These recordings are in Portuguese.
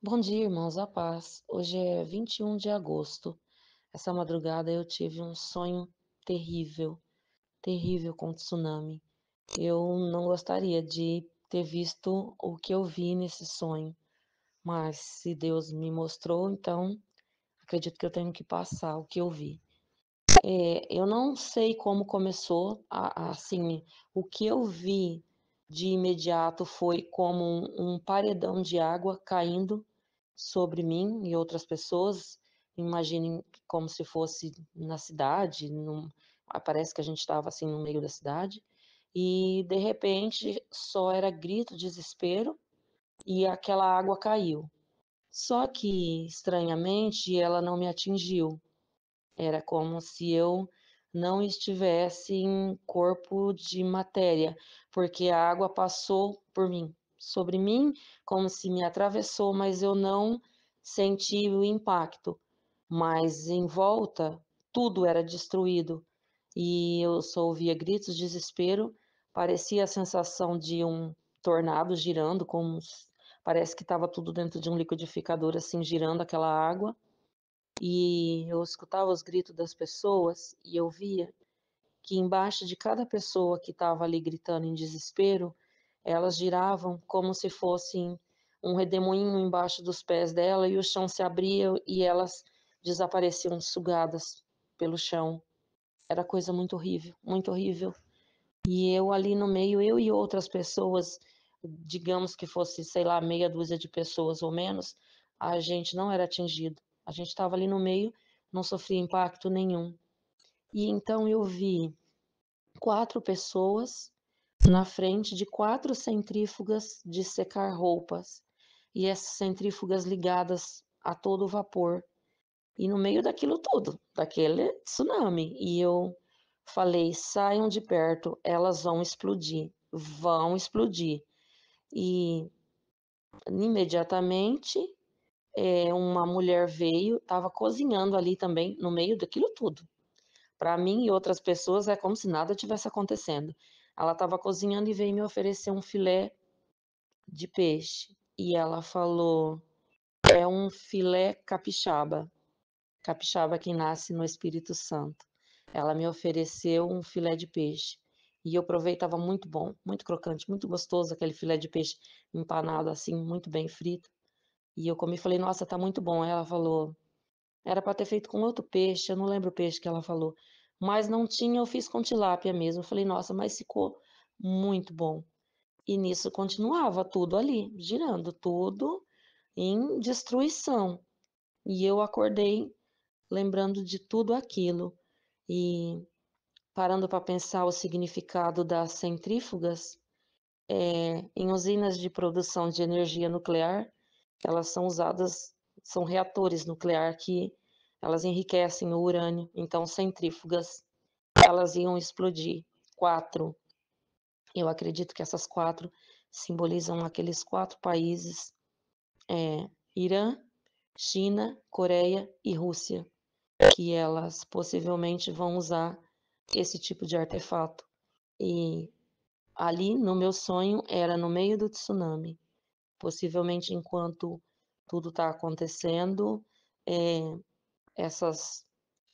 Bom dia, irmãos, a paz. Hoje é 21 de agosto. Essa madrugada eu tive um sonho terrível, terrível com tsunami. Eu não gostaria de ter visto o que eu vi nesse sonho, mas se Deus me mostrou, então acredito que eu tenho que passar o que eu vi. É, eu não sei como começou, a, a, assim, o que eu vi de imediato foi como um, um paredão de água caindo sobre mim e outras pessoas. Imaginem como se fosse na cidade, num, ah, parece que a gente estava assim no meio da cidade, e de repente só era grito, desespero, e aquela água caiu. Só que, estranhamente, ela não me atingiu. Era como se eu não estivesse em corpo de matéria, porque a água passou por mim, sobre mim, como se me atravessou, mas eu não senti o impacto. Mas em volta, tudo era destruído e eu só ouvia gritos de desespero, parecia a sensação de um tornado girando, como parece que estava tudo dentro de um liquidificador assim girando aquela água e eu escutava os gritos das pessoas e eu via que embaixo de cada pessoa que estava ali gritando em desespero, elas giravam como se fossem um redemoinho embaixo dos pés dela e o chão se abria e elas desapareciam sugadas pelo chão. Era coisa muito horrível, muito horrível. E eu ali no meio, eu e outras pessoas, digamos que fosse, sei lá, meia dúzia de pessoas ou menos, a gente não era atingido. A gente estava ali no meio, não sofria impacto nenhum. E então eu vi quatro pessoas na frente de quatro centrífugas de secar roupas e essas centrífugas ligadas a todo vapor. E no meio daquilo tudo, daquele tsunami. E eu falei: saiam de perto, elas vão explodir, vão explodir. E imediatamente uma mulher veio, estava cozinhando ali também, no meio daquilo tudo. Para mim e outras pessoas é como se nada tivesse acontecendo. Ela estava cozinhando e veio me oferecer um filé de peixe. E ela falou: é um filé capixaba, capixaba que nasce no Espírito Santo. Ela me ofereceu um filé de peixe. E eu provei, estava muito bom, muito crocante, muito gostoso aquele filé de peixe empanado assim, muito bem frito. E eu comi e falei, nossa, tá muito bom. Aí ela falou, era para ter feito com outro peixe, eu não lembro o peixe que ela falou. Mas não tinha, eu fiz com tilápia mesmo. Eu falei, nossa, mas ficou muito bom. E nisso continuava tudo ali, girando, tudo em destruição. E eu acordei lembrando de tudo aquilo e parando para pensar o significado das centrífugas, é, em usinas de produção de energia nuclear, elas são usadas, são reatores nucleares que elas enriquecem o urânio, então centrífugas, elas iam explodir. Quatro. Eu acredito que essas quatro simbolizam aqueles quatro países: é, Irã, China, Coreia e Rússia, que elas possivelmente vão usar esse tipo de artefato. E ali, no meu sonho, era no meio do tsunami. Possivelmente, enquanto tudo está acontecendo, é, essas,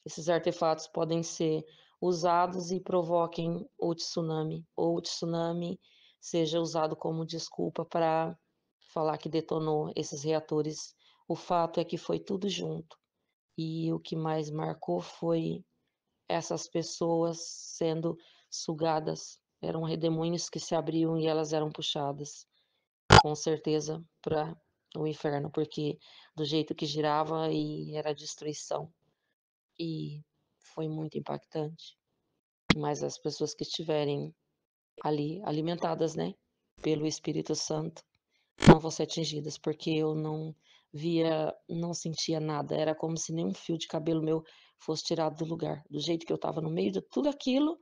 esses artefatos podem ser usados e provoquem o tsunami, ou o tsunami seja usado como desculpa para falar que detonou esses reatores. O fato é que foi tudo junto. E o que mais marcou foi essas pessoas sendo sugadas. Eram redemoinhos que se abriam e elas eram puxadas com certeza para o inferno, porque do jeito que girava e era destruição. E foi muito impactante. Mas as pessoas que estiverem ali alimentadas, né, pelo Espírito Santo, não vão ser atingidas, porque eu não via, não sentia nada. Era como se nenhum fio de cabelo meu fosse tirado do lugar. Do jeito que eu estava no meio de tudo aquilo,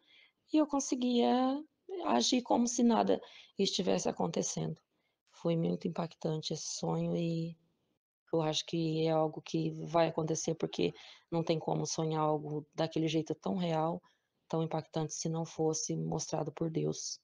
e eu conseguia agir como se nada estivesse acontecendo foi muito impactante esse sonho e eu acho que é algo que vai acontecer porque não tem como sonhar algo daquele jeito tão real, tão impactante se não fosse mostrado por Deus.